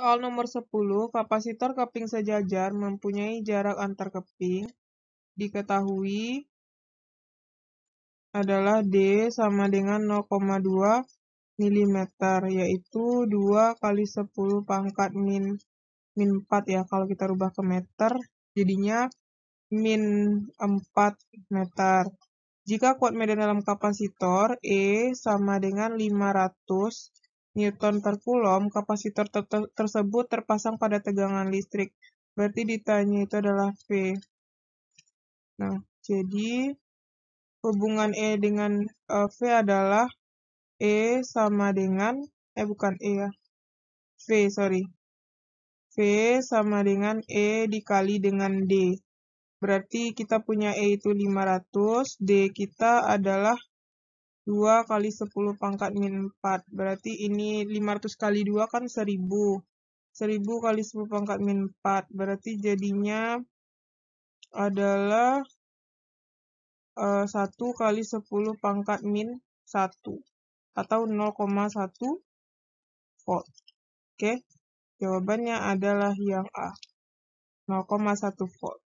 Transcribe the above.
Soal nomor 10, kapasitor keping sejajar mempunyai jarak antar keping diketahui adalah D sama dengan 0,2 mm, yaitu 2 kali 10 pangkat min, min 4 ya, kalau kita rubah ke meter, jadinya min 4 meter. Jika kuat medan dalam kapasitor E sama dengan 500 newton per coulomb, kapasitor ter ter tersebut terpasang pada tegangan listrik. Berarti ditanya itu adalah V. Nah, jadi hubungan E dengan uh, V adalah E sama dengan, eh bukan E ya, V, sorry. V sama dengan E dikali dengan D. Berarti kita punya E itu 500, D kita adalah 2 kali 10 pangkat min 4. Berarti ini 500 kali 2 kan 1000. 1000 kali 10 pangkat min 4. Berarti jadinya adalah uh, eh, 1 kali 10 pangkat min 1. Atau 0,1 volt. Oke, Okay. jawabannya adalah yang A. 0,1 volt.